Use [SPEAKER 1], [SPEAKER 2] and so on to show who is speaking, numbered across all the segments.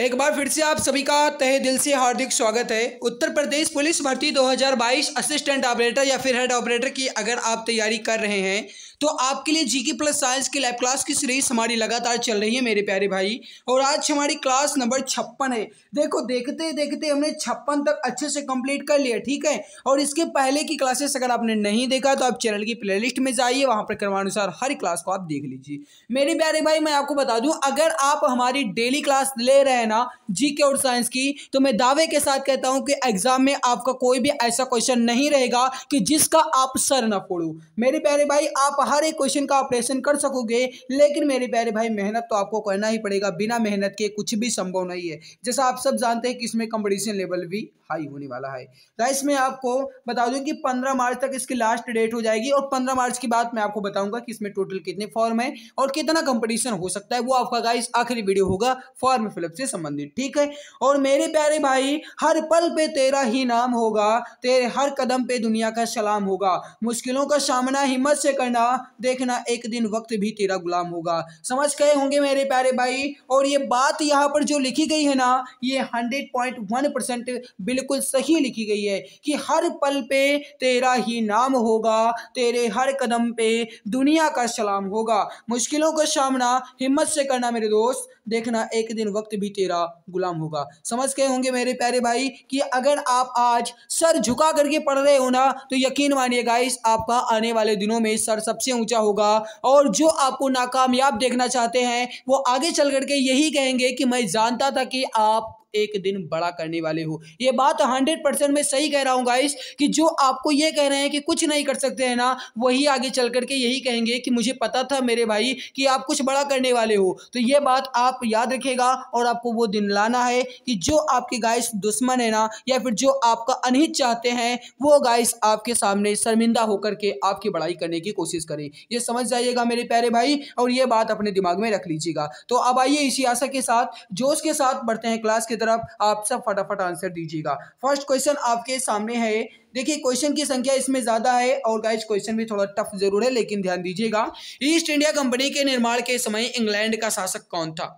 [SPEAKER 1] एक बार फिर से आप सभी का तहे दिल से हार्दिक स्वागत है उत्तर प्रदेश पुलिस भर्ती 2022 असिस्टेंट ऑपरेटर या फिर हेड ऑपरेटर की अगर आप तैयारी कर रहे हैं तो आपके लिए जीके प्लस साइंस की लाइव क्लास की सीरीज हमारी लगातार चल रही है मेरे प्यारे भाई और आज हमारी क्लास नंबर छप्पन है देखो देखते देखते हमने छप्पन तक अच्छे से कंप्लीट कर लिया ठीक है और इसके पहले की क्लासेस अगर आपने नहीं देखा तो आप चैनल की प्ले में जाइए वहाँ पर क्रमानुसार हर क्लास को आप देख लीजिए मेरे प्यारे भाई मैं आपको बता दूँ अगर आप हमारी डेली क्लास ले रहे हैं ना जी और साइंस की तो मैं दावे के साथ कहता हूँ कि एग्जाम में आपका कोई भी ऐसा क्वेश्चन नहीं रहेगा कि जिसका आप सर ना फोड़ो मेरे प्यारे भाई आप हर एक क्वेश्चन का ऑपरेशन कर सकोगे लेकिन मेरे प्यारे भाई मेहनत तो आपको करना ही पड़ेगा बिना मेहनत के कुछ भी संभव नहीं है जैसा आप सब जानते हैं कि इसमें कंपटीशन लेवल भी हाई होने वाला है गाइस तो मैं आपको बता दूं कि 15 मार्च तक इसकी लास्ट डेट हो जाएगी और 15 मार्च के बाद मैं आपको बताऊंगा कि इसमें टोटल कितने फॉर्म है और कितना कंपटीशन हो सकता है वो आपका गाइस आखिरी वीडियो होगा फॉर्म फिलअप से संबंधित ठीक है और मेरे प्यारे भाई हर पल पे तेरा ही नाम होगा तेरे हर कदम पे दुनिया का सलाम होगा मुश्किलों का सामना हिम्मत से करना देखना एक दिन वक्त भी तेरा गुलाम होगा समझ गए होंगे मेरे प्यारे भाई और ये बात यहाँ पर जो लिखी गई है ना ये हंड्रेड पॉइंट वन परसेंट बिल्कुल बिल्कुल सही लिखी गई है कि हर पल पे तेरा ही नाम होगा तेरे हर कदम पे दुनिया का सलाम होगा मुश्किलों का सामना हिम्मत से करना मेरे दोस्त देखना एक दिन वक्त भी तेरा गुलाम होगा समझ गए होंगे मेरे प्यारे भाई कि अगर आप आज सर झुका करके पढ़ रहे हो ना तो यकीन मानिए गाइस आपका आने वाले दिनों में सर सबसे ऊंचा होगा और जो आपको नाकामयाब देखना चाहते हैं वो आगे चल करके यही कहेंगे कि मैं जानता था कि आप एक दिन बड़ा करने वाले हो ये बात हंड्रेड परसेंट मैं सही कह रहा हूँ गाइस कि जो आपको ये कह रहे हैं कि कुछ नहीं कर सकते हैं ना वही आगे चल करके यही कहेंगे कि मुझे पता था मेरे भाई कि आप कुछ बड़ा करने वाले हो तो ये बात आप याद रखेगा और आपको वो दिन लाना है कि जो आपके गाइस दुश्मन है ना या फिर जो आपका अनहित चाहते हैं वो गाइस आपके सामने शर्मिंदा होकर के आपकी बड़ाई करने की कोशिश करें ये समझ जाइएगा मेरे प्यारे भाई और ये बात अपने दिमाग में रख लीजिएगा तो अब आइए इसी आशा के साथ जोश के साथ बढ़ते हैं क्लास के तरफ आप सब फटाफट आंसर दीजिएगा फर्स्ट क्वेश्चन आपके सामने है देखिए क्वेश्चन की संख्या इसमें ज़्यादा है और गाइज क्वेश्चन भी थोड़ा टफ जरूर है लेकिन ध्यान दीजिएगा ईस्ट इंडिया कंपनी के निर्माण के समय इंग्लैंड का शासक कौन था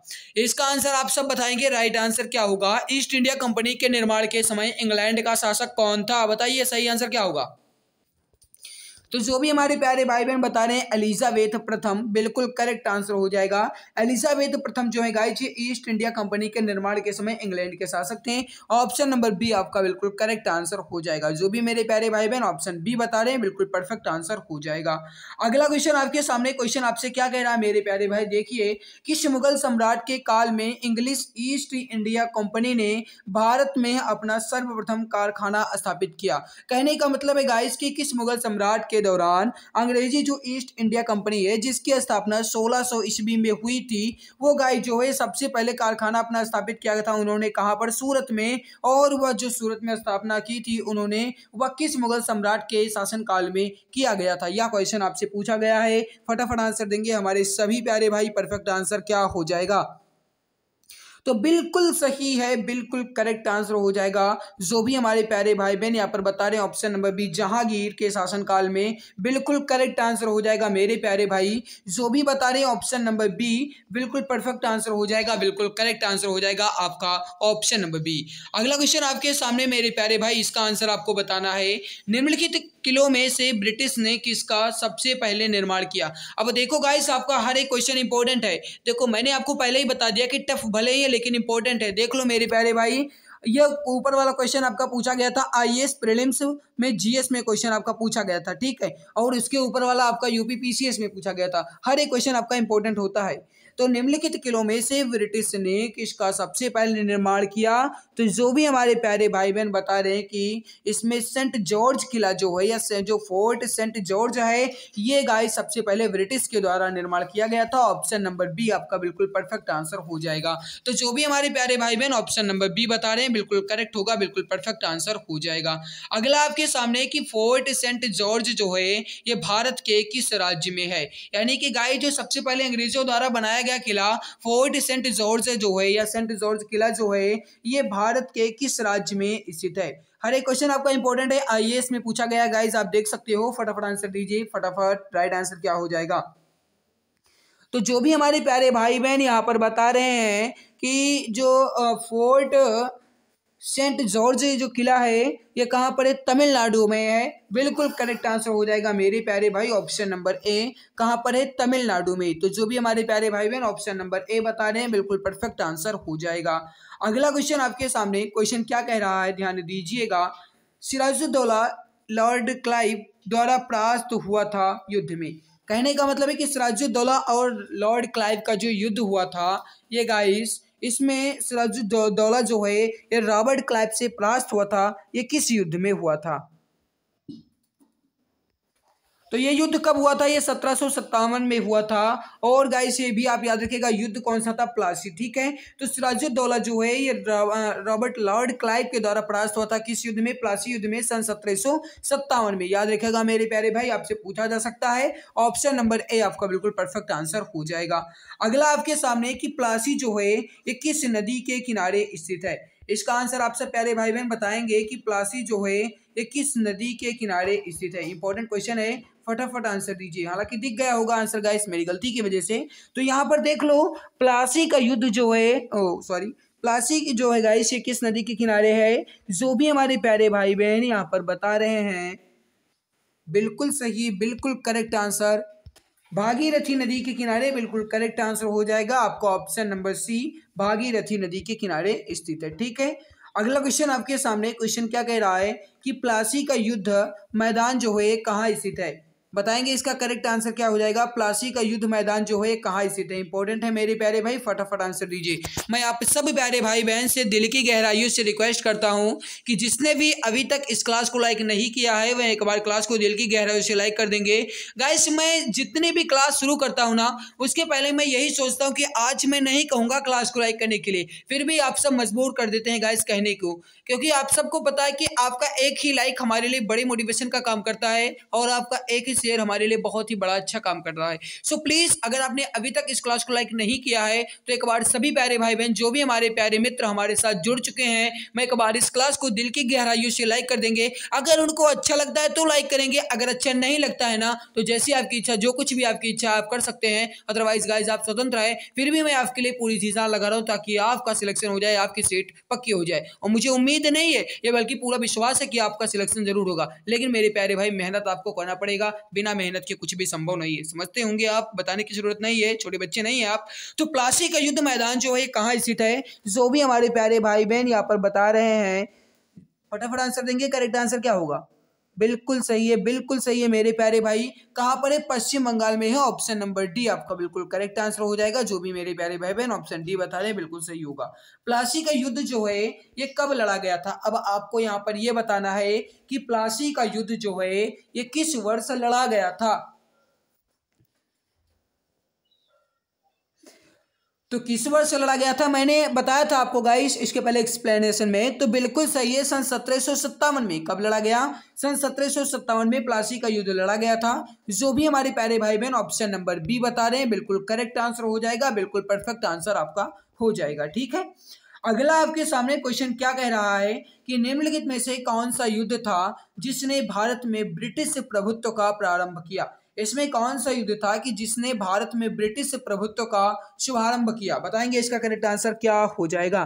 [SPEAKER 1] इसका आंसर आप सब बताएंगे राइट आंसर क्या होगा ईस्ट इंडिया कंपनी के निर्माण के समय इंग्लैंड का शासक कौन था बताइए सही आंसर क्या होगा तो जो भी हमारे प्यारे भाई बहन बता रहे हैं एलिजाबेथ प्रथम बिल्कुल करेक्ट आंसर हो जाएगा एलिजाबेथ प्रथम जो है गाइज ईस्ट इंडिया कंपनी के निर्माण के समय इंग्लैंड के शासक थे ऑप्शन नंबर बी आपका बिल्कुल करेक्ट आंसर हो जाएगा जो भी मेरे प्यारे भाई बहन ऑप्शन बी बता रहे हैं बिल्कुल परफेक्ट आंसर हो जाएगा अगला क्वेश्चन आपके सामने क्वेश्चन आपसे क्या कह रहा है मेरे प्यारे भाई देखिए किस मुगल सम्राट के काल में इंग्लिश ईस्ट इंडिया कंपनी ने भारत में अपना सर्वप्रथम कारखाना स्थापित किया कहने का मतलब है गाइस की किस मुगल सम्राट के दौरान अंग्रेजी जो ईस्ट इंडिया कंपनी है जिसकी स्थापना 1600 सौ ईस्वी में हुई थी वो गाय जो है सबसे पहले कारखाना अपना स्थापित किया था उन्होंने कहाँ पर सूरत में और वह जो सूरत में स्थापना की थी उन्होंने वह किस मुगल सम्राट के शासनकाल में किया गया था यह क्वेश्चन आपसे पूछा गया है फटाफट आंसर देंगे हमारे सभी प्यारे भाई परफेक्ट आंसर क्या हो जाएगा तो बिल्कुल सही है बिल्कुल करेक्ट आंसर हो जाएगा जो भी हमारे प्यारे भाई बहन यहाँ पर बता रहे हैं ऑप्शन नंबर बी जहांगीर के शासनकाल में बिल्कुल करेक्ट आंसर हो जाएगा मेरे प्यारे भाई जो भी बता रहे हैं ऑप्शन नंबर बी बिल्कुल परफेक्ट आंसर हो जाएगा बिल्कुल करेक्ट आंसर हो जाएगा आपका ऑप्शन नंबर बी अगला क्वेश्चन आपके सामने मेरे प्यारे भाई इसका आंसर आपको बताना है निम्नलिखित किलों में से ब्रिटिश ने किसका सबसे पहले निर्माण किया अब देखो गाइस आपका हर एक क्वेश्चन इंपॉर्टेंट है देखो मैंने आपको पहले ही बता दिया कि टफ भले ही लेकिन इंपॉर्टेंट है देख लो मेरे प्यारे भाई ये ऊपर वाला क्वेश्चन आपका पूछा गया था आई एस में जीएस में क्वेश्चन आपका पूछा गया था ठीक है और उसके ऊपर वाला आपका यूपी पीसीएस में पूछा गया था हर एक क्वेश्चन आपका इंपॉर्टेंट होता है तो निम्नलिखित किलों में से ब्रिटिश ने किसका सबसे पहले निर्माण किया तो जो भी हमारे प्यारे भाई बहन बता रहे हैं कि इसमें सेंट जॉर्ज किला जो है या जो फोर्ट सेंट जॉर्ज है ये गाय सबसे पहले ब्रिटिश के द्वारा निर्माण किया गया था ऑप्शन नंबर बी आपका बिल्कुल परफेक्ट आंसर हो जाएगा तो जो भी हमारे प्यारे भाई बहन ऑप्शन नंबर बी बता रहे हैं बिल्कुल करेक्ट होगा बिल्कुल परफेक्ट आंसर हो जाएगा अगला आपके आपके सामने कि फोर्ट सेंट जॉर्ज जो है ये भारत के किस राज्य में है यानी कि गाय जो सबसे पहले अंग्रेजों द्वारा बनाया गया किला फोर्ट सेंट जॉर्ज जो है या सेंट जॉर्ज किला जो है ये भारत के किस राज्य में स्थित है हर एक क्वेश्चन आपका इंपॉर्टेंट है आईएएस में पूछा गया गाइज आप देख सकते हो फटाफट आंसर दीजिए फटाफट राइट आंसर क्या हो जाएगा तो जो भी हमारे प्यारे भाई बहन यहाँ पर बता रहे हैं कि जो फोर्ट सेंट जॉर्ज जो किला है ये कहाँ पर है तमिलनाडु में है बिल्कुल करेक्ट आंसर हो जाएगा मेरे प्यारे भाई ऑप्शन नंबर ए कहाँ पर है तमिलनाडु में तो जो भी हमारे प्यारे भाई बहन ऑप्शन नंबर ए बता रहे हैं बिल्कुल परफेक्ट आंसर हो जाएगा अगला क्वेश्चन आपके सामने क्वेश्चन क्या कह रहा है ध्यान दीजिएगा सिराजुद्दौला लॉर्ड क्लाइव द्वारा परास्त हुआ था युद्ध में कहने का मतलब है कि सिराजुद्दौला और लॉर्ड क्लाइव का जो युद्ध हुआ था ये गाइस इसमें सिराजुद्दौला जो है ये रॉबर्ट क्लाइव से परास्त हुआ था ये किस युद्ध में हुआ था तो ये युद्ध कब हुआ था ये सत्रह में हुआ था और गाय से भी आप याद रखिएगा युद्ध कौन सा था प्लासी ठीक है तो सिराजुद्दौला जो है ये रॉबर्ट लॉर्ड क्लाइव के द्वारा परास्त हुआ था किस युद्ध में प्लासी युद्ध में सन सत्रह में याद रखेगा मेरे प्यारे भाई आपसे पूछा जा सकता है ऑप्शन नंबर ए आपका बिल्कुल परफेक्ट आंसर हो जाएगा अगला आपके सामने कि प्लासी जो है ये किस नदी के किनारे स्थित है इसका आंसर आपसे प्यारे भाई बहन बताएंगे कि प्लासी जो है ये किस नदी के किनारे स्थित है इंपॉर्टेंट क्वेश्चन है फटाफट आंसर दीजिए हालांकि दिख गया होगा आंसर गाइस मेरी गलती की वजह से तो यहाँ पर देख लो प्लासी का युद्ध जो है ओ oh, सॉरी प्लासी जो है गाइस ये किस नदी के किनारे है जो भी हमारे प्यारे भाई बहन यहाँ पर बता रहे हैं बिल्कुल सही बिल्कुल करेक्ट आंसर भागीरथी नदी के किनारे बिल्कुल करेक्ट आंसर हो जाएगा आपका ऑप्शन नंबर सी भागीरथी नदी के किनारे स्थित है ठीक है अगला क्वेश्चन आपके सामने क्वेश्चन क्या कह रहा है कि प्लासी का युद्ध मैदान जो है कहाँ स्थित है बताएंगे इसका करेक्ट आंसर क्या हो जाएगा प्लासी का युद्ध मैदान जो है कहाँ स्थित है इंपॉर्टेंट है मेरे प्यारे भाई फटाफट आंसर दीजिए मैं आप सब प्यारे भाई बहन से दिल की गहराइयों से रिक्वेस्ट करता हूँ कि जिसने भी अभी तक इस क्लास को लाइक नहीं किया है वह एक बार क्लास को दिल की गहराइयों से लाइक कर देंगे गाइस मैं जितने भी क्लास शुरू करता हूँ ना उसके पहले मैं यही सोचता हूँ कि आज मैं नहीं कहूँगा क्लास को लाइक करने के लिए फिर भी आप सब मजबूर कर देते हैं गाइस कहने को क्योंकि आप सबको पता है कि आपका एक ही लाइक हमारे लिए बड़ी मोटिवेशन का काम करता है और आपका एक ही शेयर हमारे लिए बहुत ही बड़ा अच्छा काम कर रहा है सो so, प्लीज़ अगर आपने अभी तक इस क्लास को लाइक नहीं किया है तो एक बार सभी प्यारे भाई बहन जो भी हमारे प्यारे मित्र हमारे साथ जुड़ चुके हैं मैं एक बार इस क्लास को दिल की गहराइयों से लाइक कर देंगे अगर उनको अच्छा लगता है तो लाइक करेंगे अगर अच्छा नहीं लगता है ना तो जैसी आपकी इच्छा जो कुछ भी आपकी इच्छा आप कर सकते हैं अदरवाइज गाइज आप स्वतंत्र है फिर भी मैं आपके लिए पूरी चीजा लगा रहा हूँ ताकि आपका सिलेक्शन हो जाए आपकी सीट पक्की हो जाए और मुझे उम्मीद नहीं है ये बल्कि पूरा विश्वास है कि आपका सिलेक्शन जरूर होगा लेकिन मेरे प्यारे भाई मेहनत आपको करना पड़ेगा बिना मेहनत के कुछ भी संभव नहीं है समझते होंगे आप बताने की जरूरत नहीं है छोटे बच्चे नहीं है आप तो प्लासी का युद्ध मैदान जो है कहाँ स्थित है जो भी हमारे प्यारे भाई बहन यहाँ पर बता रहे हैं फटाफट आंसर देंगे करेक्ट आंसर क्या होगा बिल्कुल सही है बिल्कुल सही है मेरे प्यारे भाई कहाँ पर है पश्चिम बंगाल में है ऑप्शन नंबर डी आपका बिल्कुल करेक्ट आंसर हो जाएगा जो भी मेरे प्यारे भाई बहन ऑप्शन डी बता रहे हैं बिल्कुल सही होगा प्लासी का युद्ध जो है ये कब लड़ा गया था अब आपको यहाँ पर यह बताना है कि प्लासी का युद्ध जो है ये किस वर्ष लड़ा गया था तो किस वर्ष लड़ा गया था मैंने बताया था आपको गाइस इसके पहले एक्सप्लेनेशन में तो बिल्कुल सही है सन सत्रह में कब लड़ा गया सन सत्रह में प्लासी का युद्ध लड़ा गया था जो भी हमारे प्यारे भाई बहन ऑप्शन नंबर बी बता रहे हैं बिल्कुल करेक्ट आंसर हो जाएगा बिल्कुल परफेक्ट आंसर आपका हो जाएगा ठीक है अगला आपके सामने क्वेश्चन क्या कह रहा है कि निम्नलिखित में से कौन सा युद्ध था जिसने भारत में ब्रिटिश प्रभुत्व का प्रारंभ किया इसमें कौन सा युद्ध था कि जिसने भारत में ब्रिटिश प्रभुत्व का शुभारंभ किया बताएंगे इसका करेक्ट आंसर क्या हो जाएगा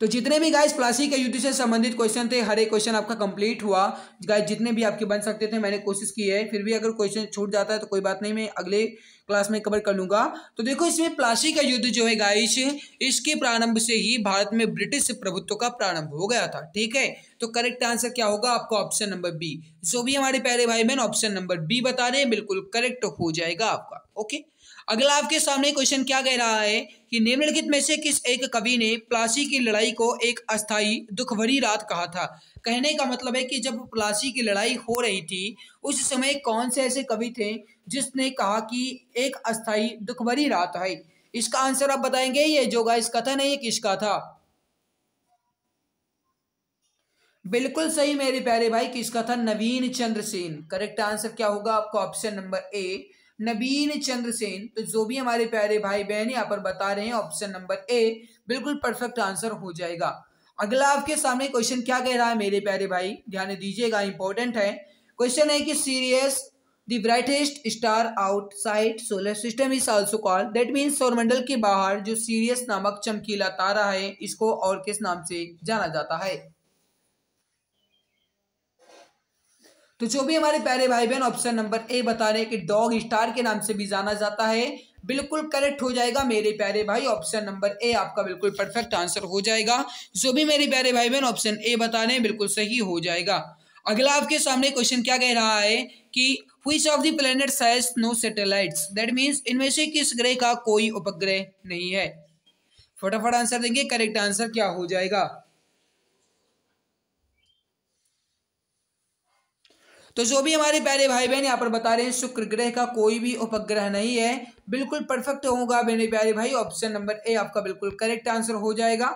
[SPEAKER 1] तो जितने भी गाइस प्लासी के युद्ध से संबंधित क्वेश्चन थे हर एक क्वेश्चन आपका कंप्लीट हुआ गाइस जितने भी आपके बन सकते थे मैंने कोशिश की है फिर भी अगर क्वेश्चन छूट जाता है तो कोई बात नहीं मैं अगले क्लास में कवर कर लूंगा तो देखो इसमें प्लासी का युद्ध जो है गाइस इसके प्रारंभ से ही भारत में ब्रिटिश प्रभुत्व का प्रारंभ हो गया था ठीक है तो करेक्ट आंसर क्या होगा आपको ऑप्शन नंबर बी जो भी हमारे प्यारे भाई बहन ऑप्शन नंबर बी बता रहे हैं बिल्कुल करेक्ट हो जाएगा आपका ओके अगला आपके सामने क्वेश्चन क्या कह रहा है कि निम्नलिखित में से किस एक कवि ने प्लासी की लड़ाई को एक अस्थाई दुख भरी रात कहा था कहने का मतलब है कि जब प्लासी की लड़ाई हो रही थी उस समय कौन से ऐसे कवि थे जिसने कहा कि एक अस्थाई दुख भरी रात है इसका आंसर आप बताएंगे ये जोगा इस कथन है ये किसका था बिल्कुल सही मेरे प्यारे भाई किसका था नवीन चंद्र सेन करेक्ट आंसर क्या होगा आपका option number A Nabin Chandrasen तो जो भी हमारे प्यारे भाई बहन यहाँ पर बता रहे हैं ऑप्शन नंबर ए बिल्कुल परफेक्ट आंसर हो जाएगा अगला आपके सामने क्वेश्चन क्या कह रहा है मेरे प्यारे भाई ध्यान दीजिएगा इंपॉर्टेंट है क्वेश्चन है कि Sirius the brightest star outside solar system is also call that mean सौरमंडल के बाहर जो सीरियस नामक चमकीला तारा है इसको और किस नाम से जाना जाता है तो जो भी हमारे प्यारे भाई बहन ऑप्शन नंबर ए बता रहे हैं कि डॉग स्टार के नाम से भी जाना जाता है बिल्कुल करेक्ट हो जाएगा मेरे प्यारे भाई ऑप्शन नंबर ए आपका बिल्कुल परफेक्ट आंसर हो जाएगा जो भी मेरे प्यारे भाई बहन ऑप्शन ए बता रहे हैं बिल्कुल सही हो जाएगा अगला आपके सामने क्वेश्चन क्या कह रहा है कि which of the planets has no satellites that means इनमें से किस ग्रह का कोई उपग्रह नहीं है फटाफट आंसर देंगे करेक्ट आंसर क्या हो जाएगा तो जो भी हमारे प्यारे भाई बहन यहाँ पर बता रहे हैं शुक्र ग्रह का कोई भी उपग्रह नहीं है बिल्कुल परफेक्ट होगा मेरे प्यारे भाई ऑप्शन नंबर ए आपका बिल्कुल करेक्ट आंसर हो जाएगा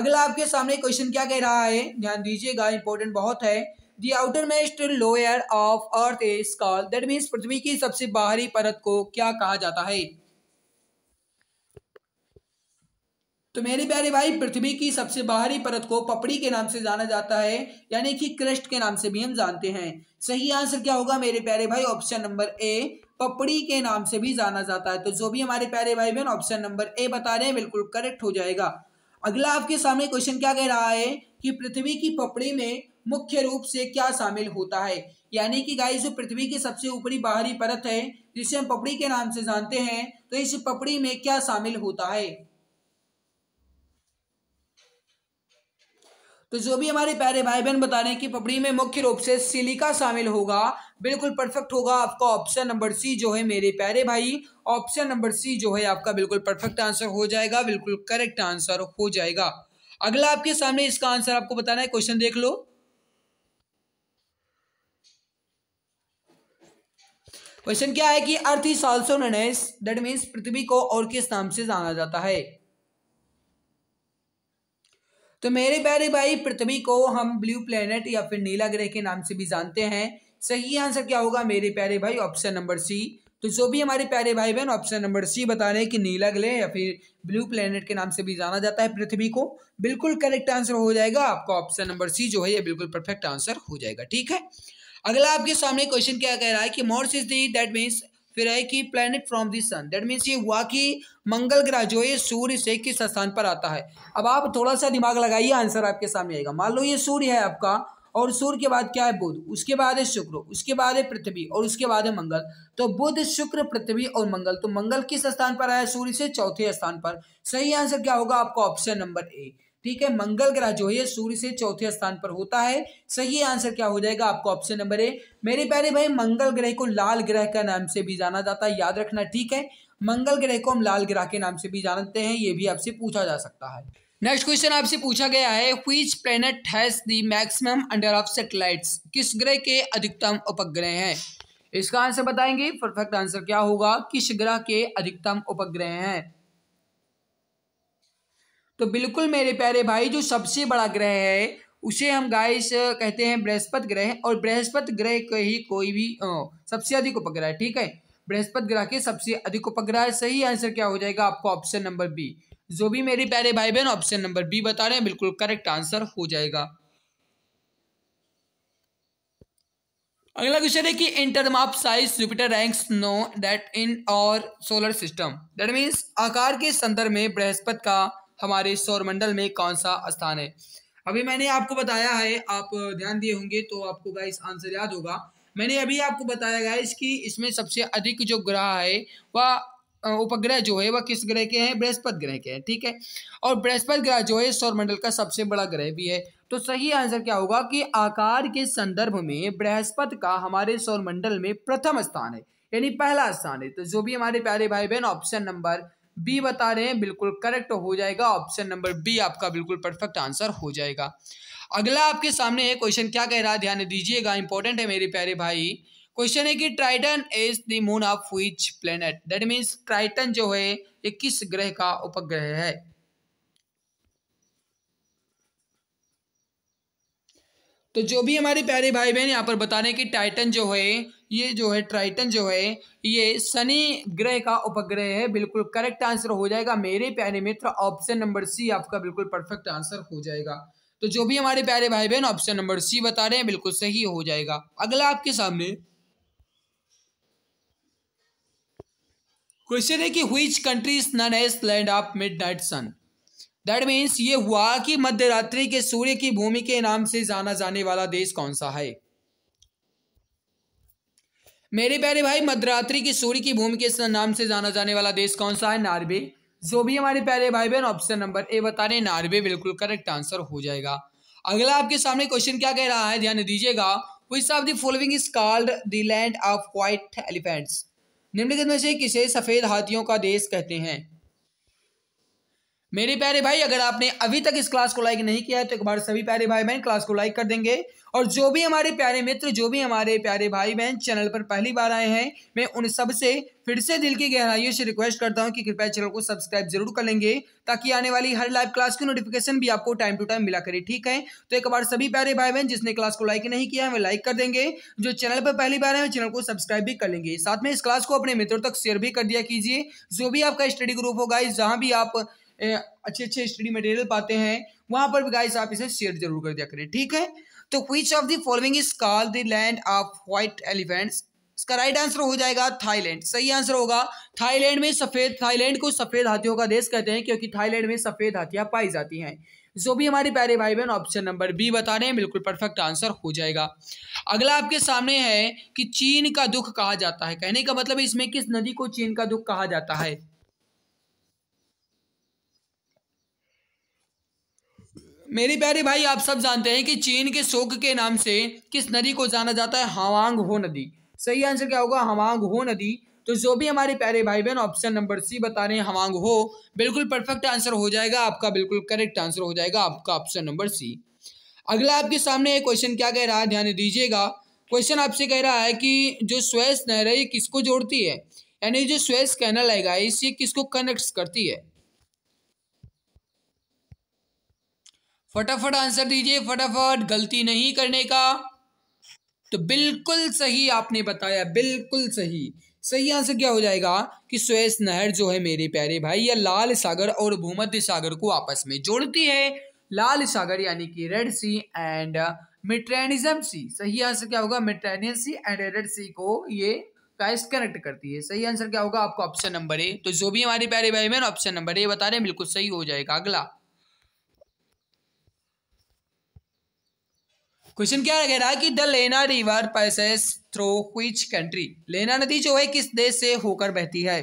[SPEAKER 1] अगला आपके सामने क्वेश्चन क्या कह रहा है ध्यान दीजिएगा इंपॉर्टेंट बहुत है the outermost layer of earth is called that means पृथ्वी की सबसे बाहरी परत को क्या कहा जाता है तो मेरे प्यारे भाई पृथ्वी की सबसे बाहरी परत को पपड़ी के नाम से जाना जाता है यानी कि क्रस्ट के नाम से भी हम जानते हैं सही आंसर क्या होगा मेरे प्यारे भाई ऑप्शन नंबर ए पपड़ी के नाम से भी जाना जाता है तो जो भी हमारे प्यारे भाई बहन ऑप्शन नंबर ए बता रहे हैं बिल्कुल करेक्ट हो जाएगा अगला आपके सामने क्वेश्चन क्या कह रहा है कि पृथ्वी की पपड़ी में मुख्य रूप से क्या शामिल होता है यानी कि गाय जो पृथ्वी की सबसे ऊपरी बाहरी परत है जिसे हम पपड़ी के नाम से जानते हैं तो इस पपड़ी में क्या शामिल होता है तो जो भी हमारे प्यारे भाई बहन बता रहे हैं कि पपड़ी में मुख्य रूप से सिलिका शामिल होगा बिल्कुल परफेक्ट होगा आपका ऑप्शन नंबर सी जो है मेरे प्यारे भाई ऑप्शन नंबर सी जो है आपका बिल्कुल परफेक्ट आंसर हो जाएगा बिल्कुल करेक्ट आंसर हो जाएगा अगला आपके सामने इसका आंसर आपको बताना है क्वेश्चन देख लो क्वेश्चन क्या है कि earth is also known as that means पृथ्वी को और किस नाम से जाना जाता है तो मेरे प्यारे भाई पृथ्वी को हम ब्लू प्लेनेट या फिर नीला ग्रह के नाम से भी जानते हैं सही आंसर क्या होगा मेरे प्यारे भाई ऑप्शन नंबर सी तो जो भी हमारे प्यारे भाई बहन ऑप्शन नंबर सी बता रहे हैं कि नीला ग्रह या फिर ब्लू प्लेनेट के नाम से भी जाना जाता है पृथ्वी को बिल्कुल करेक्ट आंसर हो जाएगा आपका ऑप्शन नंबर सी जो है ये बिल्कुल परफेक्ट आंसर हो जाएगा ठीक है अगला आपके सामने क्वेश्चन क्या कह रहा है कि Mars is the that means फिर है कि planet from the sun that means ये हुआ कि मंगल ग्रह जो है सूर्य से किस स्थान पर आता है अब आप थोड़ा सा दिमाग लगाइए आंसर आपके सामने आएगा मान लो ये सूर्य है आपका और सूर्य के बाद क्या है बुध उसके बाद है शुक्र उसके बाद है पृथ्वी और उसके बाद है मंगल तो बुध शुक्र पृथ्वी और मंगल तो मंगल किस स्थान पर आया सूर्य से चौथे स्थान पर सही आंसर क्या होगा आपका ऑप्शन नंबर ए ठीक है मंगल ग्रह जो है सूर्य से चौथे स्थान पर होता है सही आंसर क्या हो जाएगा आपको ऑप्शन नंबर ए मेरे प्यारे भाई मंगल ग्रह को लाल ग्रह का नाम से भी जाना जाता है याद रखना ठीक है मंगल ग्रह को हम लाल ग्रह के नाम से भी जानते हैं ये भी आपसे पूछा जा सकता है नेक्स्ट क्वेश्चन आपसे पूछा गया है which planet has the maximum number of satellite किस ग्रह के अधिकतम उपग्रह हैं इसका आंसर बताएंगे परफेक्ट आंसर क्या होगा किस ग्रह के अधिकतम उपग्रह हैं तो बिल्कुल मेरे प्यारे भाई जो सबसे बड़ा ग्रह है उसे हम गाइस कहते हैं बृहस्पति ग्रह और बृहस्पति ग्रह के ही कोई भी ओ, सबसे अधिक उपग्रह है ठीक है बृहस्पति ग्रह के सबसे अधिक उपग्रह सही आंसर क्या हो जाएगा आपको ऑप्शन नंबर बी जो भी मेरे प्यारे भाई बहन ऑप्शन नंबर बी बता रहे हैं बिल्कुल करेक्ट आंसर हो जाएगा अगला क्वेश्चन है कि in term of size Jupiter ranks no that in our solar system that means आकार के संदर्भ में बृहस्पति का हमारे सौरमंडल में कौन सा स्थान है अभी मैंने आपको बताया है आप ध्यान दिए होंगे तो आपको गाइस आंसर याद होगा मैंने अभी आपको बताया गाइस कि इसमें सबसे अधिक जो ग्रह है वह उपग्रह जो है वह किस ग्रह के हैं बृहस्पति ग्रह के हैं ठीक है और बृहस्पति ग्रह जो है सौरमंडल का सबसे बड़ा ग्रह भी है तो सही आंसर क्या होगा कि आकार के संदर्भ में बृहस्पति का हमारे सौरमंडल में प्रथम स्थान है यानी पहला स्थान है तो जो भी हमारे प्यारे भाई बहन ऑप्शन नंबर बी बता रहे हैं बिल्कुल करेक्ट हो जाएगा ऑप्शन नंबर बी आपका बिल्कुल परफेक्ट आंसर हो जाएगा अगला आपके सामने है क्वेश्चन क्या कह रहा है ध्यान दीजिएगा इंपॉर्टेंट है मेरे प्यारे भाई क्वेश्चन है कि Triton is the moon of which planet that means Triton जो है ये किस ग्रह का उपग्रह है तो जो भी हमारे प्यारे भाई बहन यहाँ पर बता रहे हैं कि टाइटन जो है ये जो है ट्राइटन जो है ये शनि ग्रह का उपग्रह है बिल्कुल करेक्ट आंसर हो जाएगा मेरे प्यारे मित्र ऑप्शन नंबर सी आपका बिल्कुल परफेक्ट आंसर हो जाएगा तो जो भी हमारे प्यारे भाई बहन ऑप्शन नंबर सी बता रहे हैं बिल्कुल सही हो जाएगा अगला आपके सामने क्वेश्चन है कि which country known as land of midnight sun that means ये हुआ कि मध्य रात्रि के सूर्य की भूमि के नाम से जाना जाने वाला देश कौन सा है मेरे प्यारे भाई मध्यरात्रि के सूर्य की भूमि के नाम से जाना जाने वाला देश कौन सा है नॉर्वे जो भी हमारे प्यारे भाई बहन ऑप्शन नंबर ए बता रहे नॉर्वे बिल्कुल करेक्ट आंसर हो जाएगा अगला आपके सामने क्वेश्चन क्या कह रहा है ध्यान दीजिएगा which of the following is called the land of white elephants निम्नलिखित में से किसे सफ़ेद हाथियों का देश कहते हैं मेरे प्यारे भाई अगर आपने अभी तक इस क्लास को लाइक नहीं किया है तो एक बार सभी प्यारे भाई बहन क्लास को लाइक कर देंगे और जो भी हमारे प्यारे मित्र जो भी हमारे प्यारे भाई बहन चैनल पर पहली बार आए हैं मैं उन सब से फिर से दिल की गहराइयों से रिक्वेस्ट करता हूं कि कृपया चैनल को सब्सक्राइब जरूर कर लेंगे ताकि आने वाली हर लाइव क्लास की नोटिफिकेशन भी आपको टाइम टू टाइम मिला करे ठीक है तो एक बार सभी प्यारे भाई बहन जिसने क्लास को लाइक नहीं किया है वे लाइक कर देंगे जो चैनल पर पहली बार है चैनल को सब्सक्राइब भी कर लेंगे साथ में इस क्लास को अपने मित्रों तक शेयर भी कर दिया कीजिए जो भी आपका स्टडी ग्रुप होगा जहाँ भी आप अच्छे अच्छे स्टडी मटेरियल पाते हैं वहां पर भी गाइस आप इसे शेयर जरूर कर दिया करें ठीक है तो which of the following is call the land of white elephants इसका राइट आंसर हो जाएगा थाईलैंड सही आंसर होगा थाईलैंड में सफेद थाईलैंड को सफेद हाथियों का देश कहते हैं क्योंकि थाईलैंड में सफेद हाथियां पाई जाती हैं जो भी हमारे प्यारे भाई बहन ऑप्शन नंबर बी बता रहे हैं बिल्कुल परफेक्ट आंसर हो जाएगा अगला आपके सामने है कि चीन का दुख कहा जाता है कहने का मतलब इसमें किस नदी को चीन का दुख कहा जाता है मेरे प्यारे भाई आप सब जानते हैं कि चीन के शोक के नाम से किस नदी को जाना जाता है हवांग हो नदी सही आंसर क्या होगा हवांग हो नदी तो जो भी हमारे प्यारे भाई बहन ऑप्शन नंबर सी बता रहे हैं हवांग हो बिल्कुल परफेक्ट आंसर हो जाएगा आपका बिल्कुल करेक्ट आंसर हो जाएगा आपका ऑप्शन नंबर सी अगला आपके सामने एक क्वेश्चन क्या कह रहा है ध्यान दीजिएगा क्वेश्चन आपसे कह रहा है कि जो स्वेस नहर है ये किसको जोड़ती है यानी जो स्वेस कैनल है गाइस ये किसको कनेक्ट करती है फटाफट आंसर दीजिए फटाफट गलती नहीं करने का तो बिल्कुल सही आपने बताया बिल्कुल सही सही आंसर क्या हो जाएगा कि स्वेस नहर जो है मेरे प्यारे भाई यह लाल सागर और भूमध्य सागर को आपस में जोड़ती है लाल सागर यानी कि रेड सी एंड मिट्रेनिज्म सी सही आंसर क्या होगा मिट्रेनियन सी एंड रेड सी को ये गाइस कनेक्ट करती है सही आंसर क्या होगा आपको ऑप्शन नंबर ए तो जो भी हमारे प्यारे भाई बहन ऑप्शन नंबर ए बता रहे हैं बिल्कुल सही हो जाएगा अगला क्वेश्चन क्या कह रहा है कि the Lena river passes through which country Lena नदी जो है किस देश से होकर बहती है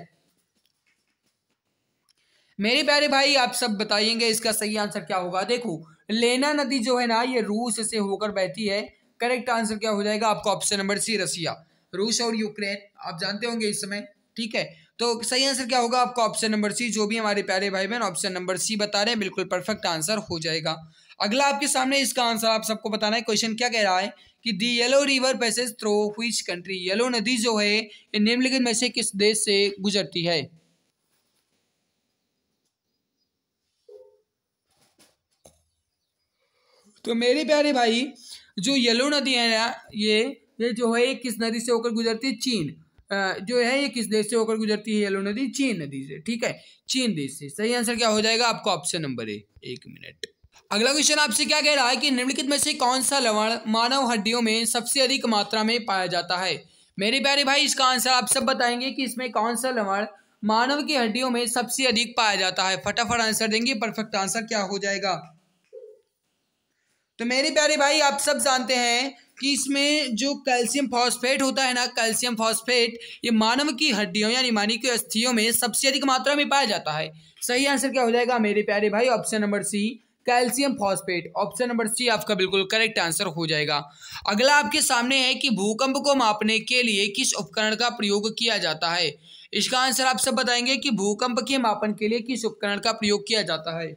[SPEAKER 1] मेरे प्यारे भाई आप सब बताइएंगे इसका सही आंसर क्या होगा देखो लेना नदी जो है ना ये रूस से होकर बहती है करेक्ट आंसर क्या हो जाएगा आपका ऑप्शन नंबर सी रसिया रूस और यूक्रेन आप जानते होंगे इस समय ठीक है तो सही आंसर क्या होगा आपका ऑप्शन नंबर सी जो भी हमारे प्यारे भाई बहन ऑप्शन नंबर सी बता रहे हैं बिल्कुल परफेक्ट आंसर हो जाएगा अगला आपके सामने इसका आंसर आप सबको बताना है क्वेश्चन क्या कह रहा है कि the yellow river passes through which country yellow नदी जो है ये निम्नलिखित में से किस देश से गुजरती है तो मेरे प्यारे भाई जो येलो नदी है ना ये ये जो है ये किस नदी से होकर गुजरती है चीन जो है ये किस देश से होकर गुजरती है येलो नदी चीन नदी से ठीक है चीन देश से सही आंसर क्या हो जाएगा आपको ऑप्शन नंबर ए एक मिनट अगला क्वेश्चन आपसे क्या कह रहा है कि निम्नलिखित में से कौन सा लवण मानव हड्डियों में सबसे अधिक मात्रा में पाया जाता है मेरे प्यारे भाई इसका आंसर आप सब बताएंगे कि इसमें कौन सा लवण मानव की हड्डियों में सबसे अधिक पाया जाता है फटाफट आंसर देंगे परफेक्ट आंसर क्या हो जाएगा तो मेरे प्यारे भाई आप सब जानते हैं कि इसमें जो कैल्शियम फॉस्फेट होता है ना कैल्शियम फॉस्फेट ये मानव की हड्डियों यानी मानव की अस्थियों में सबसे अधिक मात्रा में पाया जाता है सही आंसर क्या हो जाएगा मेरे प्यारे भाई option number C calcium phosphate option number C आपका बिल्कुल करेक्ट आंसर हो जाएगा अगला आपके सामने है कि भूकंप को मापने के लिए किस उपकरण का प्रयोग किया जाता है इसका आंसर आप सब बताएंगे कि भूकंप के मापन के लिए किस उपकरण का प्रयोग किया जाता है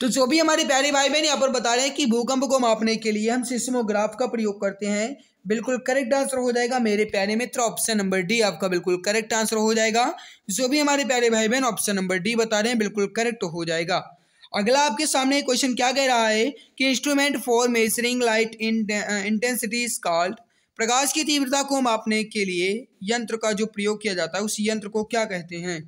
[SPEAKER 1] तो जो भी हमारे प्यारे भाई बहन यहाँ पर बता रहे हैं कि भूकंप को मापने के लिए हम सिस्मोग्राफ का प्रयोग करते हैं बिल्कुल करेक्ट आंसर हो जाएगा मेरे प्यारे मित्र ऑप्शन नंबर डी आपका बिल्कुल करेक्ट आंसर हो जाएगा जो भी हमारे प्यारे भाई बहन ऑप्शन नंबर डी बता रहे हैं बिल्कुल करेक्ट हो जाएगा अगला आपके सामने क्वेश्चन क्या कह रहा है कि instrument for measuring light in intensity is called प्रकाश की तीव्रता को मापने के लिए यंत्र का जो प्रयोग किया जाता है उस यंत्र को क्या कहते हैं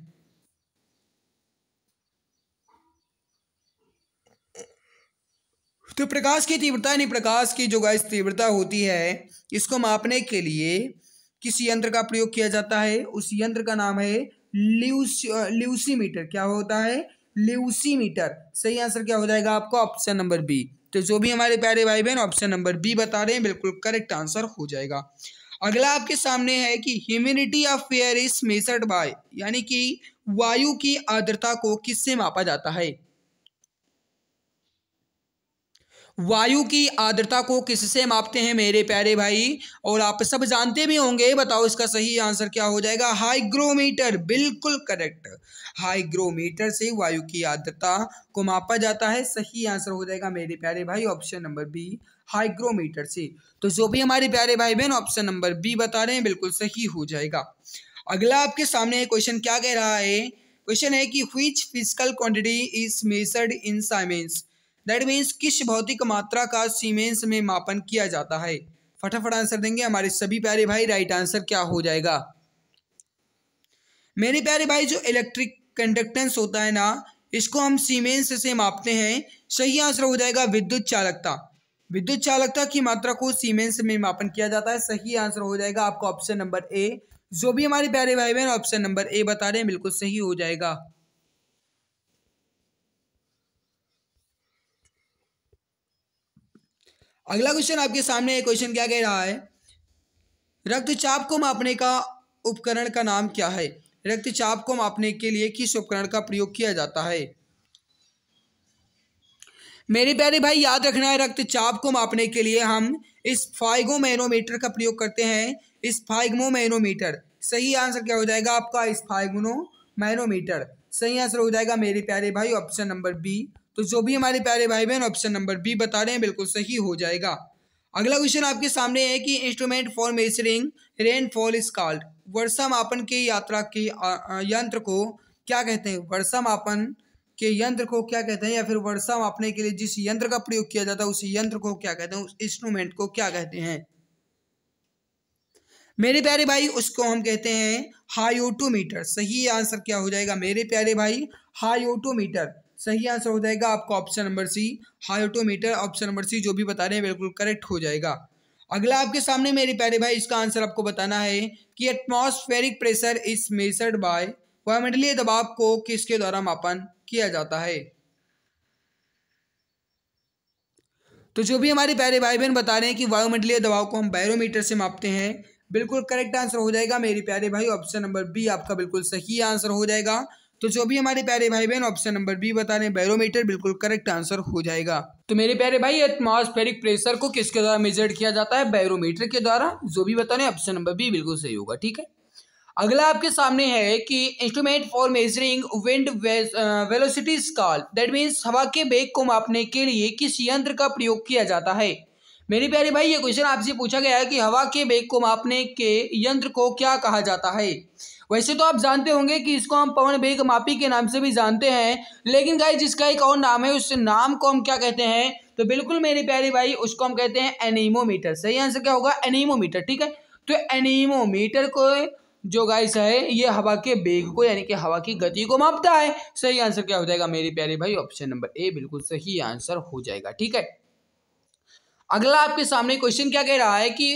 [SPEAKER 1] तो प्रकाश की तीव्रता यानी प्रकाश की जो गैस तीव्रता होती है इसको मापने के लिए किस यंत्र का प्रयोग किया जाता है उस यंत्र का नाम है ल्यूसी ल्यूसीमीटर क्या होता है ल्यूसीमीटर सही आंसर क्या हो जाएगा आपका ऑप्शन नंबर बी तो जो भी हमारे प्यारे भाई बहन ऑप्शन नंबर बी बता रहे हैं बिल्कुल करेक्ट आंसर हो जाएगा अगला आपके सामने है कि humidity of air is measured by यानी कि वायु की आर्द्रता को किससे मापा जाता है वायु की आर्द्रता को किससे मापते हैं मेरे प्यारे भाई और आप सब जानते भी होंगे बताओ इसका सही आंसर क्या हो जाएगा हाइग्रोमीटर बिल्कुल करेक्ट हाइग्रोमीटर से वायु की आर्द्रता को मापा जाता है सही आंसर हो जाएगा मेरे प्यारे भाई ऑप्शन नंबर बी हाइग्रोमीटर से तो जो भी हमारे प्यारे भाई बहन ऑप्शन नंबर बी बता रहे हैं बिल्कुल सही हो जाएगा अगला आपके सामने क्वेश्चन क्या कह रहा है क्वेश्चन है कि which physical quantity is measured in siemens that means किस भौतिक मात्रा का सीमेंस में मापन किया जाता है फटाफट आंसर देंगे हमारे सभी प्यारे भाई राइट आंसर क्या हो जाएगा मेरे प्यारे भाई जो इलेक्ट्रिक कंडक्टेंस होता है ना इसको हम सीमेंस से मापते हैं सही आंसर हो जाएगा विद्युत चालकता विद्युत चालकता की मात्रा को सीमेंस में मापन किया जाता है सही आंसर हो जाएगा आपका ऑप्शन नंबर ए जो भी हमारे प्यारे भाई बहन ऑप्शन नंबर ए बता रहे हैं बिल्कुल सही हो जाएगा अगला क्वेश्चन आपके सामने क्वेश्चन क्या कह रहा है रक्तचाप को मापने का उपकरण का नाम क्या है रक्तचाप को मापने के लिए किस उपकरण का प्रयोग किया जाता है मेरे प्यारे भाई याद रखना है रक्तचाप को मापने के लिए हम इस फाइगोमैनोमीटर का प्रयोग करते हैं इस मैनोमीटर सही आंसर क्या हो जाएगा आपका इस फाइगनो मैनोमीटर सही आंसर हो जाएगा मेरे प्यारे भाई ऑप्शन नंबर बी तो जो भी हमारे प्यारे भाई बहन ऑप्शन नंबर बी बता रहे हैं बिल्कुल सही हो जाएगा अगला क्वेश्चन आपके सामने है कि instrument for measuring rainfall is called वर्षा मापन के यात्रा के यंत्र को क्या कहते हैं वर्षा मापन के यंत्र को क्या कहते हैं या फिर वर्षा मापने के लिए जिस यंत्र का प्रयोग किया जाता है उस यंत्र को क्या कहते हैं उस इंस्ट्रूमेंट को क्या कहते हैं मेरे प्यारे भाई उसको हम कहते हैं हाईओटोमीटर सही आंसर क्या हो जाएगा मेरे प्यारे भाई हायोटोमीटर सही आंसर हो जाएगा आपका option number C hyetometer option number C जो भी बता रहे हैं बिल्कुल करेक्ट हो जाएगा अगला आपके सामने मेरे प्यारे भाई इसका आंसर आपको बताना है कि atmospheric pressure is measured by वायुमंडलीय दबाव को किसके द्वारा मापन किया जाता है तो जो भी हमारे प्यारे भाई बहन बता रहे हैं कि वायुमंडलीय दबाव को हम बैरोमीटर से मापते हैं बिल्कुल करेक्ट आंसर हो जाएगा मेरे प्यारे भाई ऑप्शन नंबर बी आपका बिल्कुल सही आंसर हो जाएगा तो जो भी हमारे प्यारे भाई बहन ऑप्शन नंबर बी बता रहे बैरोमीटर बिल्कुल करेक्ट आंसर हो जाएगा तो मेरे प्यारे भाई एटमोस्फेरिक प्रेशर को किसके द्वारा मेजर किया जाता है बैरोमीटर के द्वारा जो भी बता रहे ऑप्शन नंबर बी बिल्कुल सही होगा ठीक है अगला आपके सामने है कि instrument for measuring wind velocity scale that means हवा के बेग को मापने के लिए किस यंत्र का प्रयोग किया जाता है मेरी प्यारे भाई ये क्वेश्चन आपसे पूछा गया है कि हवा के बेग को मापने के यंत्र को क्या कहा जाता है वैसे तो आप जानते होंगे कि इसको हम पवन बेग मापी के नाम से भी जानते हैं लेकिन गाय जिसका एक और नाम है उस नाम को हम क्या कहते हैं तो बिल्कुल मेरे प्यारी भाई उसको हम कहते हैं एनीमोमीटर सही आंसर क्या होगा एनीमोमीटर ठीक है तो एनीमोमीटर को जो गाइस है ये हवा के बेग को यानी कि हवा की गति को मापता है सही आंसर क्या हो जाएगा मेरे प्यारी भाई ऑप्शन नंबर ए बिल्कुल सही आंसर हो जाएगा ठीक है अगला आपके सामने क्वेश्चन क्या कह रहा है कि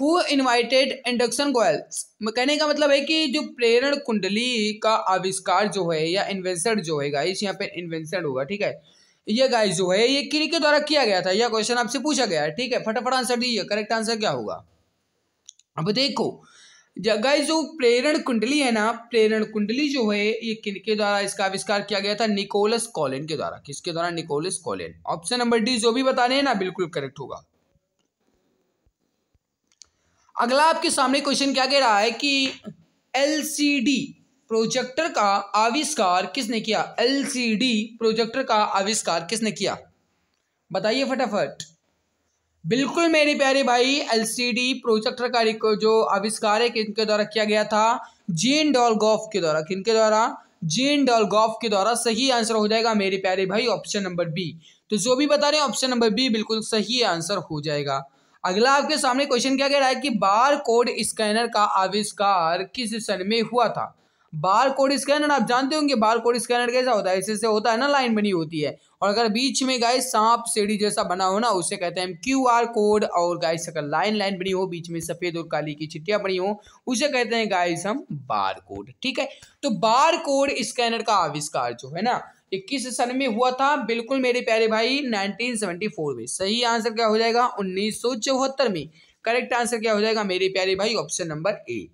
[SPEAKER 1] हु इन्वाइटेड इंडक्शन कॉयल्स कहने का मतलब है कि जो प्रेरण कुंडली का आविष्कार जो है या इन्वेंसर जो है गाइस यहाँ पे इन्वेंसर होगा ठीक है ये गाइस जो है ये किन के द्वारा किया गया था यह क्वेश्चन आपसे पूछा गया है ठीक है फटाफट आंसर दीजिए करेक्ट आंसर क्या होगा अब देखो गाइज जो प्रेरण कुंडली है ना प्रेरण कुंडली जो है ये किनके द्वारा इसका आविष्कार किया गया था निकोलस कॉलेन के द्वारा किसके द्वारा Nicholas Callan option number D जो भी बता रहे हैं ना बिल्कुल करेक्ट होगा अगला आपके सामने क्वेश्चन क्या कह रहा है कि एलसीडी प्रोजेक्टर का आविष्कार किसने किया एलसीडी प्रोजेक्टर का आविष्कार किसने किया बताइए फटाफट बिल्कुल मेरे प्यारे भाई एलसीडी प्रोजेक्टर का जो आविष्कार है किनके द्वारा किया गया था जीन डॉल गॉफ के द्वारा किनके द्वारा जीन डॉल गॉफ के द्वारा सही आंसर हो जाएगा मेरे प्यारे भाई ऑप्शन नंबर बी तो जो भी बता रहे हैं ऑप्शन नंबर बी बिल्कुल सही आंसर हो जाएगा अगला आपके सामने क्वेश्चन क्या कह रहा है कि बार कोड स्कैनर का आविष्कार किस सन में हुआ था बार कोड स्कैनर आप जानते होंगे बार कोड स्कैनर कैसा होता है इसे से होता है ना लाइन बनी होती है और अगर बीच में गाइस सांप सीढ़ी जैसा बना हो ना उसे कहते हैं हम क्यू आर कोड और गाइस अगर लाइन लाइन बनी हो बीच में सफ़ेद और काली की चिट्टियाँ बनी हो उसे कहते हैं गाइस हम बार कोड ठीक है तो बार कोड स्कैनर का आविष्कार जो है ना इक्कीस सन में हुआ था बिल्कुल मेरे प्यारे भाई नाइनटीन में सही आंसर क्या हो जाएगा उन्नीस में करेक्ट आंसर क्या हो जाएगा मेरे प्यारे भाई ऑप्शन नंबर ए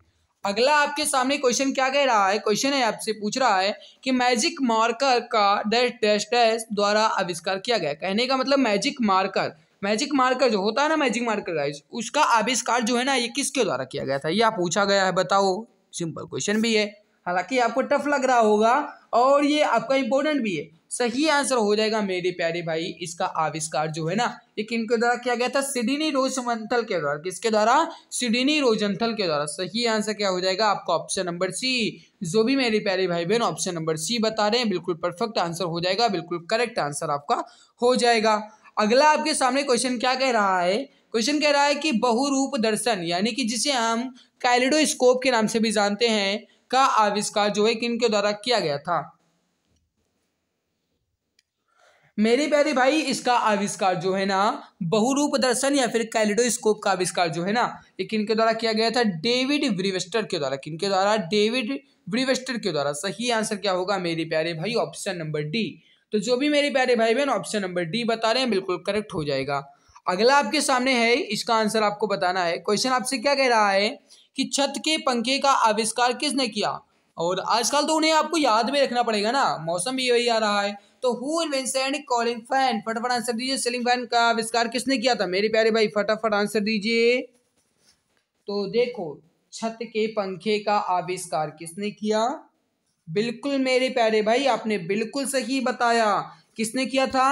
[SPEAKER 1] अगला आपके सामने क्वेश्चन क्या कह रहा है क्वेश्चन है आपसे पूछ रहा है कि मैजिक मार्कर का डैश डैश डैश द्वारा आविष्कार किया गया कहने का मतलब मैजिक मार्कर मैजिक मार्कर जो होता है ना मैजिक मार्कर गाइस उसका आविष्कार जो है ना ये किसके द्वारा किया गया था ये आप पूछा गया है बताओ सिंपल क्वेश्चन भी है हालांकि आपको टफ लग रहा होगा और ये आपका इंपॉर्टेंट भी है सही आंसर हो जाएगा मेरे प्यारे भाई इसका आविष्कार जो है ना ये किनके द्वारा किया गया था सिडनी रोजमंथल के द्वारा किसके द्वारा सिडिनी रोजंथल के द्वारा सही आंसर क्या हो जाएगा आपका ऑप्शन नंबर सी जो भी मेरे प्यारे भाई बहन ऑप्शन नंबर सी बता रहे हैं बिल्कुल परफेक्ट आंसर हो जाएगा बिल्कुल करेक्ट आंसर आपका हो जाएगा अगला आपके सामने क्वेश्चन क्या कह रहा है क्वेश्चन कह रहा है कि बहुरूप दर्शन यानी कि जिसे हम कैलिडोस्कोप के नाम से भी जानते हैं का आविष्कार जो है किन के द्वारा किया गया था मेरे प्यारे भाई इसका आविष्कार जो है ना बहुरूप दर्शन या फिर कैलिडोस्कोप का आविष्कार जो है ना ये किन के द्वारा किया गया था डेविड ब्रिवेस्टर के द्वारा किन के द्वारा डेविड ब्रिवेस्टर के द्वारा सही आंसर क्या होगा मेरे प्यारे भाई ऑप्शन नंबर डी तो जो भी मेरे प्यारे भाई बहन ऑप्शन नंबर डी बता रहे हैं बिल्कुल करेक्ट हो जाएगा अगला आपके सामने है इसका आंसर आपको बताना है क्वेश्चन आपसे क्या कह रहा है कि छत के पंखे का आविष्कार किसने किया और आजकल तो उन्हें आपको याद भी रखना पड़ेगा ना मौसम भी वही आ रहा है तो हु इन्वेंटेड कॉलिंग फैन फटाफट आंसर दीजिए सीलिंग फैन का आविष्कार किसने किया था मेरे प्यारे भाई फटाफट आंसर दीजिए तो देखो छत के पंखे का आविष्कार किसने किया बिल्कुल मेरे प्यारे भाई आपने बिल्कुल सही बताया किसने किया था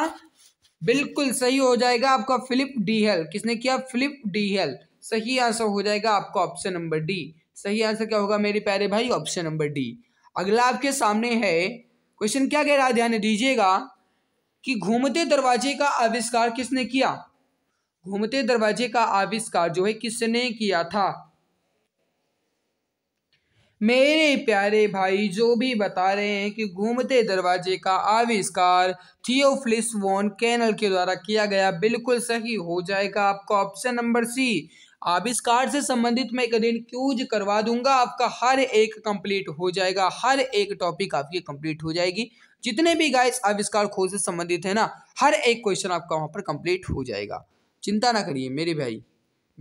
[SPEAKER 1] बिल्कुल सही हो जाएगा आपका फिलिप डीहल किसने किया फिलिप डीहल सही आंसर हो जाएगा आपका ऑप्शन नंबर डी सही आंसर क्या होगा मेरे प्यारे भाई ऑप्शन नंबर डी अगला आपके सामने है क्वेश्चन क्या कह रहा है ध्यान दीजिएगा कि घूमते दरवाजे का आविष्कार किसने किया घूमते दरवाजे का आविष्कार जो है किसने किया था मेरे प्यारे भाई जो भी बता रहे हैं कि घूमते दरवाजे का आविष्कार थियोफ्लिस वॉन कैनल के द्वारा किया गया बिल्कुल सही हो जाएगा आपका ऑप्शन नंबर सी आविष्कार से संबंधित मैं एक दिन क्यूज करवा दूंगा आपका हर एक कंप्लीट हो जाएगा हर एक टॉपिक आपकी कंप्लीट हो जाएगी जितने भी गाइस आविष्कार खोज से संबंधित है ना हर एक क्वेश्चन आपका वहाँ पर कंप्लीट हो जाएगा चिंता ना करिए मेरे भाई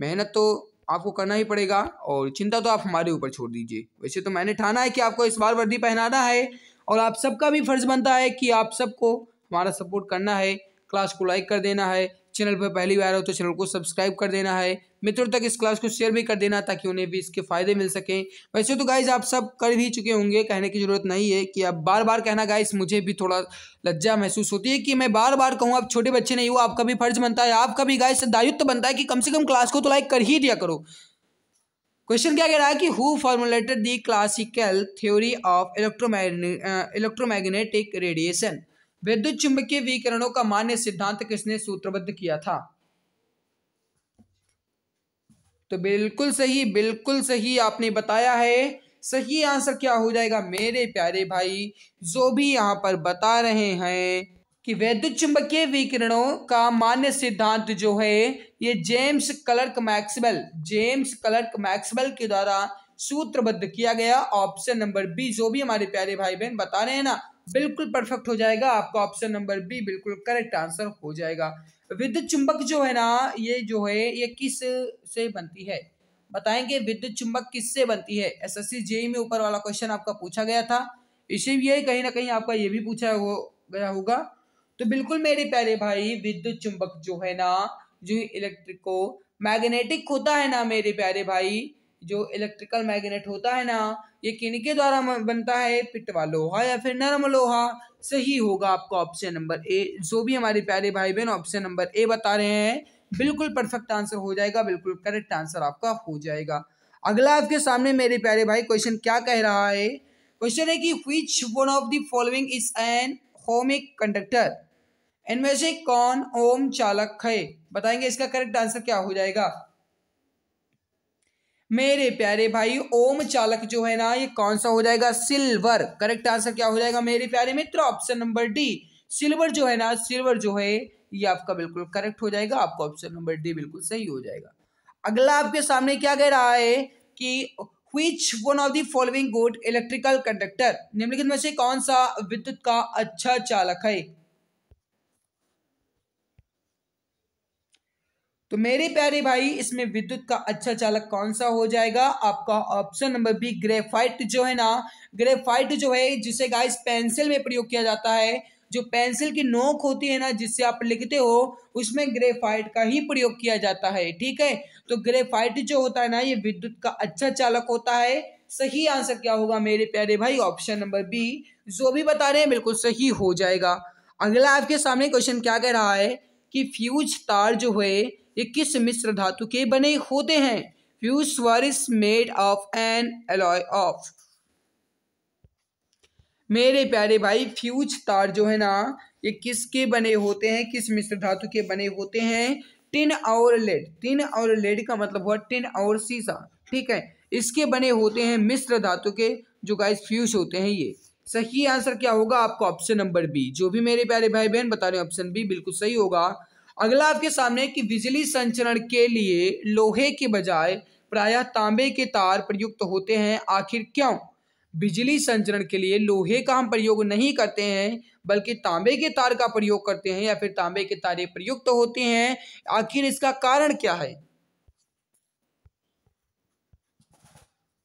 [SPEAKER 1] मेहनत तो आपको करना ही पड़ेगा और चिंता तो आप हमारे ऊपर छोड़ दीजिए वैसे तो मैंने ठाना है कि आपको इस बार वर्दी पहनाना है और आप सबका भी फर्ज बनता है कि आप सबको हमारा सपोर्ट करना है क्लास को लाइक कर देना है चैनल पर पहली बार हो तो चैनल को सब्सक्राइब कर देना है मित्रों तक इस क्लास को शेयर भी कर देना ताकि उन्हें भी इसके फ़ायदे मिल सकें वैसे तो गाइज आप सब कर भी चुके होंगे कहने की ज़रूरत नहीं है कि आप बार बार कहना गाइज मुझे भी थोड़ा लज्जा महसूस होती है कि मैं बार बार कहूँ आप छोटे बच्चे नहीं हो आपका भी फर्ज बनता है आपका भी गाइज दायित्व बनता है कि कम से कम क्लास को तो लाइक कर ही दिया करो क्वेश्चन क्या कह रहा है कि who formulated the classical theory of electromagnetic radiation विद्युत चुंबकीय विकरणों का मान्य सिद्धांत किसने सूत्रबद्ध किया था तो बिल्कुल सही बिल्कुल सही आपने बताया है सही आंसर क्या हो जाएगा मेरे प्यारे भाई जो भी यहाँ पर बता रहे हैं कि वैद्युत चुंबकीय विकिरणों का मान्य सिद्धांत जो है ये James Clerk Maxwell James Clerk Maxwell के द्वारा सूत्रबद्ध किया गया ऑप्शन नंबर बी जो भी हमारे प्यारे भाई बहन बता रहे हैं ना बिल्कुल परफेक्ट हो जाएगा आपका ऑप्शन नंबर बी बिल्कुल करेक्ट आंसर हो जाएगा विद्युत चुंबक जो है ना ये जो है ये किस से बनती है बताएंगे विद्युत चुंबक किससे बनती है एस जेई e में ऊपर वाला क्वेश्चन आपका पूछा गया था इसीलिए कहीं ना कहीं आपका ये भी पूछा हो गया होगा तो बिल्कुल मेरे प्यारे भाई विद्युत चुंबक जो है ना जो इलेक्ट्रिको मैग्नेटिक होता है ना मेरे प्यारे भाई जो इलेक्ट्रिकल मैग्नेट होता है ना ये किन के द्वारा बनता है पिटवा लोहा या फिर नरम लोहा सही होगा आपका ऑप्शन नंबर ए जो भी हमारे प्यारे भाई बहन ऑप्शन नंबर ए बता रहे हैं बिल्कुल परफेक्ट आंसर हो जाएगा बिल्कुल करेक्ट आंसर आपका हो जाएगा अगला आपके सामने मेरे प्यारे भाई क्वेश्चन क्या कह रहा है क्वेश्चन है कि which one of the following is an ohmic conductor इनमें से कौन ओम चालक है बताएंगे इसका करेक्ट आंसर क्या हो जाएगा मेरे प्यारे भाई ओम चालक जो है ना ये कौन सा हो जाएगा सिल्वर करेक्ट आंसर क्या हो जाएगा मेरे प्यारे मित्र ऑप्शन नंबर डी सिल्वर जो है ना सिल्वर जो है ये आपका बिल्कुल करेक्ट हो जाएगा आपका ऑप्शन नंबर डी बिल्कुल सही हो जाएगा अगला आपके सामने क्या कह रहा है कि which one of the following good electrical conductor निम्नलिखित में से कौन सा विद्युत का अच्छा चालक है तो मेरे प्यारे भाई इसमें विद्युत का अच्छा चालक कौन सा हो जाएगा आपका ऑप्शन नंबर बी ग्रेफाइट जो है ना ग्रेफाइट जो है जिसे गाइस पेंसिल में प्रयोग किया जाता है जो पेंसिल की नोक होती है ना जिससे आप लिखते हो उसमें ग्रेफाइट का ही प्रयोग किया जाता है ठीक है तो ग्रेफाइट जो होता है ना ये विद्युत का अच्छा चालक होता है सही आंसर क्या होगा मेरे प्यारे भाई ऑप्शन नंबर बी जो भी बता रहे हैं बिल्कुल सही हो जाएगा अगला आपके सामने क्वेश्चन क्या कह रहा है कि फ्यूज तार जो है ये किस मिश्र धातु के बने होते हैं fuse made of an alloy of मेरे प्यारे भाई फ्यूज तार जो है ना ये किसके बने होते हैं किस मिश्र धातु के बने होते हैं टिन और लेड टिन और लेड का मतलब हुआ टिन और सीसा ठीक है इसके बने होते हैं मिश्र धातु के जो गाइस फ्यूज होते हैं ये सही आंसर क्या होगा आपका ऑप्शन नंबर बी जो भी मेरे प्यारे भाई बहन बता रहे हैं ऑप्शन बी बिल्कुल सही होगा अगला आपके सामने कि बिजली संचरण के लिए लोहे के बजाय प्रायः तांबे के तार प्रयुक्त होते हैं आखिर क्यों बिजली संचरण के लिए लोहे का हम प्रयोग नहीं करते हैं बल्कि तांबे के तार का प्रयोग करते हैं या फिर तांबे के तारे प्रयुक्त तो होते हैं आखिर इसका कारण क्या है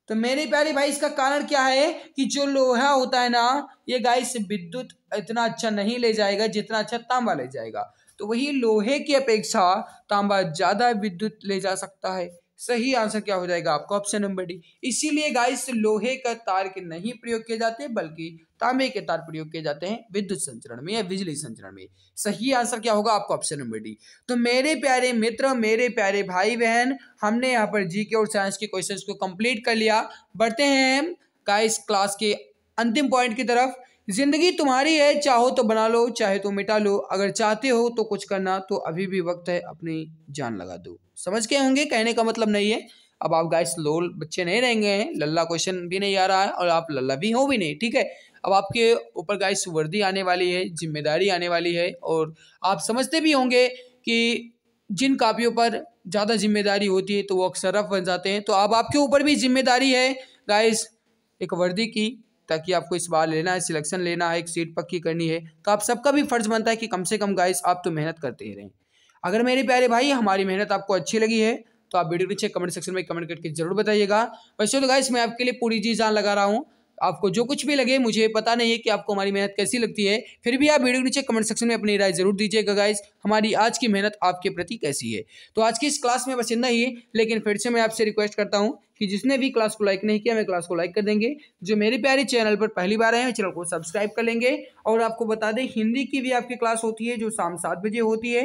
[SPEAKER 1] तो मेरे प्यारे भाई इसका कारण क्या है कि जो लोहा होता है ना ये गाय से विद्युत इतना अच्छा नहीं ले जाएगा जितना अच्छा तांबा ले जाएगा तो वही लोहे की अपेक्षा तांबा ज़्यादा विद्युत ले जा सकता है सही आंसर क्या हो जाएगा आपका ऑप्शन नंबर डी इसीलिए गाइस लोहे का तार के नहीं प्रयोग किए जाते बल्कि तांबे के तार प्रयोग किए जाते हैं विद्युत संचरण में या बिजली संचरण में सही आंसर क्या होगा आपका ऑप्शन नंबर डी तो मेरे प्यारे मित्र मेरे प्यारे भाई बहन हमने यहाँ पर जीके और साइंस के क्वेश्चन को कंप्लीट कर लिया बढ़ते हैं गाइस क्लास के अंतिम पॉइंट की तरफ ज़िंदगी तुम्हारी है चाहो तो बना लो चाहे तो मिटा लो अगर चाहते हो तो कुछ करना तो अभी भी वक्त है अपनी जान लगा दो समझ के होंगे कहने का मतलब नहीं है अब आप गाइस लोल बच्चे नहीं रहेंगे हैं लल्ला क्वेश्चन भी नहीं आ रहा है और आप लल्ला भी हो भी नहीं ठीक है अब आपके ऊपर गाइस वर्दी आने वाली है जिम्मेदारी आने वाली है और आप समझते भी होंगे कि जिन कापियों पर ज़्यादा जिम्मेदारी होती है तो वो अक्सर रफ बन जाते हैं तो अब आपके ऊपर भी जिम्मेदारी है गाइस एक वर्दी की ताकि आपको इस बार लेना है सिलेक्शन लेना है एक सीट पक्की करनी है तो आप सबका भी फर्ज बनता है कि कम से कम गाइस आप तो मेहनत करते ही रहें अगर मेरे प्यारे भाई हमारी मेहनत आपको अच्छी लगी है तो आप वीडियो नीचे कमेंट सेक्शन में कमेंट करके जरूर बताइएगा वैसे तो गाइस मैं आपके लिए पूरी जी जान लगा रहा हूँ आपको जो कुछ भी लगे मुझे पता नहीं है कि आपको हमारी मेहनत कैसी लगती है फिर भी आप वीडियो के नीचे कमेंट सेक्शन में अपनी राय जरूर दीजिएगा गाइस हमारी आज की मेहनत आपके प्रति कैसी है तो आज की इस क्लास में बस इतना ही है लेकिन फिर से मैं आपसे रिक्वेस्ट करता हूँ कि जिसने भी क्लास को लाइक नहीं किया मैं क्लास को लाइक कर देंगे जो मेरे प्यारे चैनल पर पहली बार आए हैं चैनल को सब्सक्राइब कर लेंगे और आपको बता दें हिंदी की भी आपकी क्लास होती है जो शाम सात बजे होती है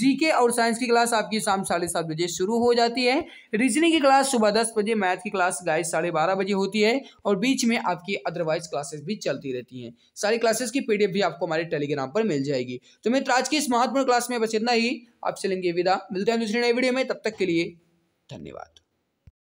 [SPEAKER 1] जीके और साइंस की क्लास आपकी शाम साढ़े सात बजे शुरू हो जाती है रीजनिंग की क्लास सुबह दस बजे मैथ की क्लास गाय साढ़े बारह बजे होती है और बीच में आपकी अदरवाइज क्लासेस भी चलती रहती हैं सारी क्लासेस की पी भी आपको हमारे टेलीग्राम पर मिल जाएगी तो मित्र आज की इस महत्वपूर्ण क्लास में बस इतना ही आप चलेंगे विदा मिलते हैं दूसरी नए वीडियो में तब तक के लिए धन्यवाद